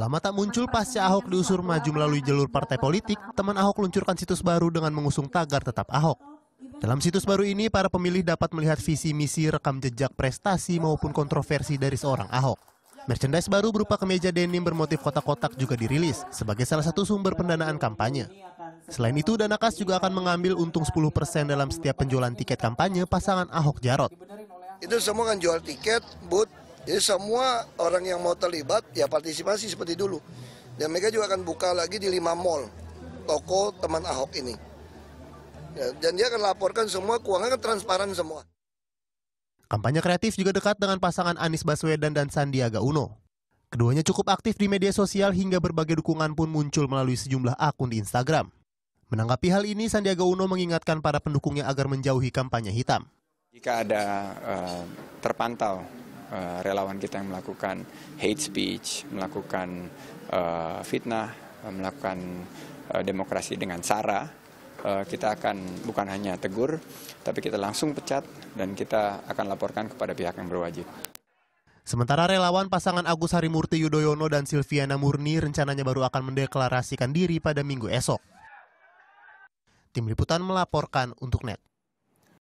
Lama tak muncul pasca Ahok diusur maju melalui jalur partai politik, teman Ahok luncurkan situs baru dengan mengusung tagar tetap Ahok. Dalam situs baru ini, para pemilih dapat melihat visi misi, rekam jejak prestasi maupun kontroversi dari seorang Ahok. Merchandise baru berupa kemeja denim bermotif kotak-kotak juga dirilis sebagai salah satu sumber pendanaan kampanye. Selain itu, Dana Kas juga akan mengambil untung 10% dalam setiap penjualan tiket kampanye pasangan Ahok Jarot. Itu semua kan jual tiket, but jadi semua orang yang mau terlibat ya partisipasi seperti dulu. Dan mereka juga akan buka lagi di lima mall toko teman Ahok ini. Ya, dan dia akan laporkan semua keuangan transparan semua. Kampanye kreatif juga dekat dengan pasangan Anies Baswedan dan Sandiaga Uno. Keduanya cukup aktif di media sosial hingga berbagai dukungan pun muncul melalui sejumlah akun di Instagram. Menanggapi hal ini, Sandiaga Uno mengingatkan para pendukungnya agar menjauhi kampanye hitam. Jika ada uh, terpantau Eh, relawan kita yang melakukan hate speech, melakukan uh, fitnah, melakukan uh, demokrasi dengan cara, uh, kita akan bukan hanya tegur, tapi kita langsung pecat dan kita akan laporkan kepada pihak yang berwajib. Sementara relawan pasangan Agus Harimurti Yudhoyono dan Silviana Murni rencananya baru akan mendeklarasikan diri pada minggu esok. Tim Liputan melaporkan untuk NET.